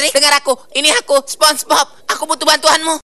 Patrick, dengar aku. Ini aku, SpongeBob. Aku butuh bantuanmu.